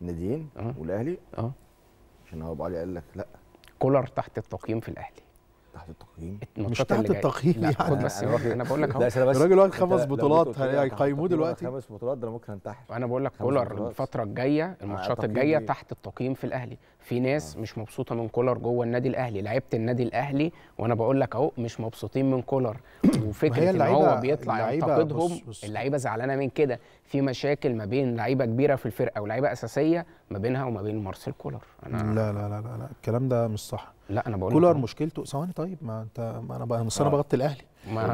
ناديين أه. والاهلي اه عشان هو ابو علي قال لك لا كولر تحت التقييم في الاهلي تحت التقييم مش تحت التقييم يعني بس انا بقول لك اهو الراجل واخد خمس بطولات هيقيموه دلوقتي خمس بطولات ده انا ممكن انتحر وانا بقول لك كولر الفتره الجايه الماتشات الجايه تحت التقييم في الاهلي في ناس آه. مش مبسوطه من كولر جوه النادي الاهلي لعيبه النادي الاهلي وانا بقول لك اهو مش مبسوطين من كولر وفكره ان هو بيطلع ينتقدهم اللعيبه زعلانه من كده في مشاكل ما بين لعيبه كبيره في الفرقه ولاعيبه اساسيه ما بينها وما بين مارسيل كولر انا لا لا لا لا الكلام ده مش صح لا انا بقول كولر مشكلته ثواني طيب ما انت ما انا بقى انا آه. بغطي الاهلي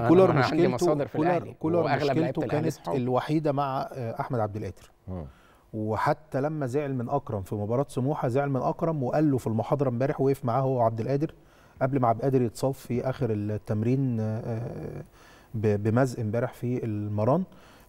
كولر مشكلته كولر كولر مشكلته كانت الوحيده مع آه، احمد عبد القادر آه. وحتى لما زعل من اكرم في مباراه سموحه زعل من اكرم وقال له في المحاضره امبارح وقف معاه هو عبد القادر قبل ما عبد القادر يتصاب في اخر التمرين بمزق امبارح في المران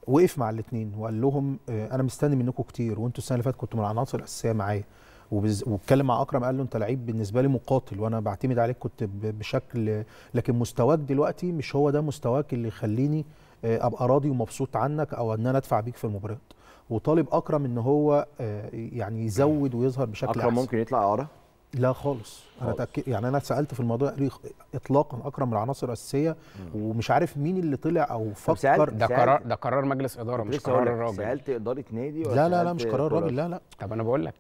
وقف مع الاثنين وقال لهم انا مستني منكم كتير وانتوا السنه اللي فاتت كنتوا من العناصر الاساسيه معايا واتكلم مع اكرم قال له انت لعيب بالنسبه لي مقاتل وانا بعتمد عليك كنت بشكل لكن مستواك دلوقتي مش هو ده مستواك اللي يخليني آه، ابقى راضي ومبسوط عنك او ان انا ادفع بيك في المباريات وطالب اكرم ان هو آه، يعني يزود ويظهر بشكل اكرم أحسن. ممكن يطلع اعاره لا خالص, انا تأكد يعني انا سالت في الموضوع اطلاقا اكرم من العناصر الاساسيه ومش عارف مين اللي طلع او فكر ده قرار ده قرار مجلس اداره مش قرار الراجل سالت اداره نادي لا لا لا مش قرار راجل لا لا طب انا بقول لك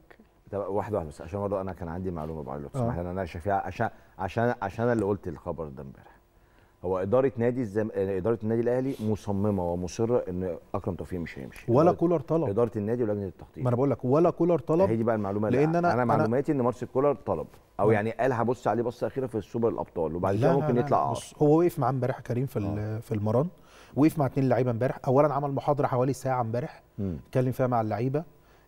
طب واحده واحده بس عشان برضه انا كان عندي معلومه بعد لو تسمح آه. لي انا فيها عشان عشان عشان انا اللي قلت الخبر ده امبارح هو اداره نادي الزم... اداره النادي الاهلي مصممه ومصره ان اكرم توفيق مش هيمشي ولا كولر طلب اداره النادي ولجنه التخطيط ما انا بقول لك ولا كولر طلب هي دي بقى المعلومه لان انا انا معلوماتي ان مارسيل كولر طلب او آه. يعني قال هبص عليه بصه اخيره في السوبر الابطال وبعد كده ممكن لا يطلع آه. بص هو وقف معاه امبارح كريم في آه. في المران وقف مع اثنين لعيبه امبارح اولا عمل محاضره حوالي ساعه امبارح اتكلم فيها مع اللعيبه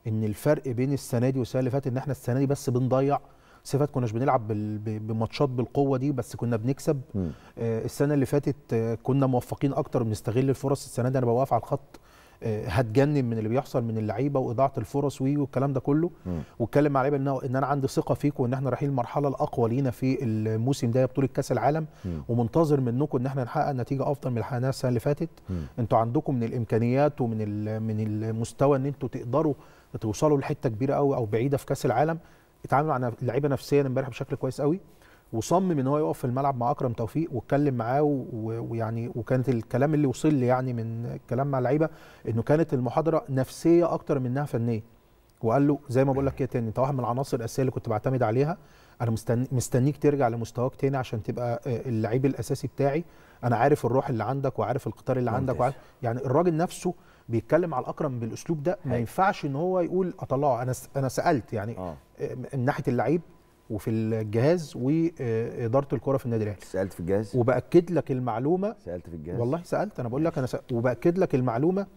ان الفرق بين السنه دي والسنه اللي فاتت ان احنا السنه دي بس بنضيع صفات كناش بنلعب بماتشات بالقوه دي بس كنا بنكسب آه السنه اللي فاتت آه، كنا موفقين اكتر بنستغل الفرص السنه دي انا بوقف على الخط آه، هتجنن من اللي بيحصل من اللعيبه واضاعه الفرص وي والكلام ده كله واتكلم مع اللعيبه ان انا عندي ثقه فيكم وان احنا رايحين المرحله الاقوى لينا في الموسم ده بطوله كاس العالم ومنتظر منكم ان احنا نحقق نتيجه افضل من اللي حققناها السنه اللي فاتت انتوا عندكم من الامكانيات ومن من المستوى ان انتوا تقدروا توصلوا لحته كبيره قوي او بعيده في كاس العالم اتعامل مع اللعيبه نفسيا امبارح بشكل كويس قوي وصمم ان هو يقف في الملعب مع اكرم توفيق واتكلم معاه ويعني وكانت الكلام اللي وصل لي يعني من الكلام مع اللعيبه انه كانت المحاضره نفسيه اكتر منها فنيه وقال له زي ما بقول لك كده تاني انت واحد من العناصر الاساسيه اللي كنت بعتمد عليها انا مستني مستنيك ترجع لمستواك تاني عشان تبقى آه، اللعيب الاساسي بتاعي انا عارف الروح اللي عندك وعارف القطار اللي ممتاز. عندك وعارف يعني الراجل نفسه بيتكلم على الاكرم بالاسلوب ده ما ينفعش ان هو يقول اطلعه انا انا سالت يعني آه. آه. من ناحيه اللعيب وفي الجهاز واداره آه، الكره في النادي الاهلي سالت في الجهاز وباكد لك المعلومه سالت في الجهاز والله سالت انا بقول لك انا سألت وباكد لك المعلومه